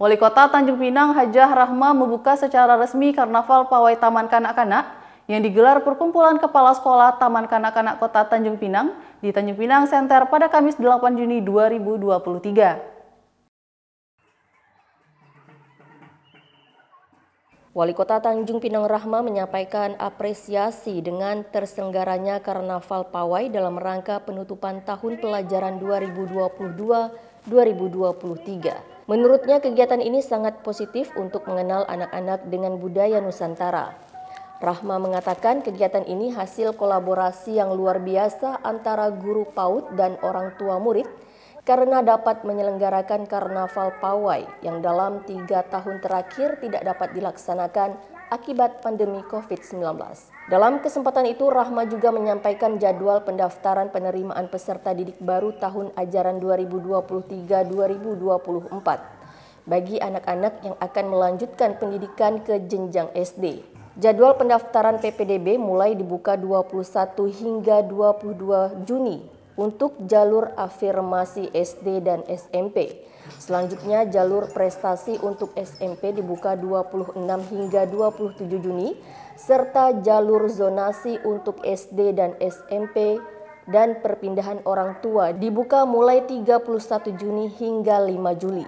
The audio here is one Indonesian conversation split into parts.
Wali Kota Tanjung Pinang Hajah Rahma membuka secara resmi Karnaval Pawai Taman Kanak-Kanak yang digelar Perkumpulan Kepala Sekolah Taman Kanak-Kanak Kota Tanjung Pinang di Tanjung Pinang Center pada Kamis 8 Juni 2023. Wali Kota Tanjung Pinang Rahma menyampaikan apresiasi dengan terselenggaranya Karnaval Pawai dalam rangka penutupan tahun pelajaran 2022-2023. Menurutnya kegiatan ini sangat positif untuk mengenal anak-anak dengan budaya Nusantara. Rahma mengatakan kegiatan ini hasil kolaborasi yang luar biasa antara guru PAUD dan orang tua murid karena dapat menyelenggarakan karnaval pawai yang dalam tiga tahun terakhir tidak dapat dilaksanakan akibat pandemi COVID-19. Dalam kesempatan itu, Rahma juga menyampaikan jadwal pendaftaran penerimaan peserta didik baru tahun ajaran 2023-2024 bagi anak-anak yang akan melanjutkan pendidikan ke jenjang SD. Jadwal pendaftaran PPDB mulai dibuka 21 hingga 22 Juni untuk jalur afirmasi SD dan SMP. Selanjutnya jalur prestasi untuk SMP dibuka 26 hingga 27 Juni serta jalur zonasi untuk SD dan SMP dan perpindahan orang tua dibuka mulai 31 Juni hingga 5 Juli.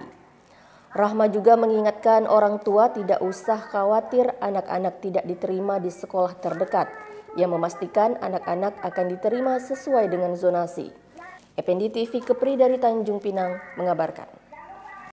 Rahma juga mengingatkan orang tua tidak usah khawatir anak-anak tidak diterima di sekolah terdekat yang memastikan anak-anak akan diterima sesuai dengan zonasi. Ependi TV Kepri dari Tanjung Pinang mengabarkan.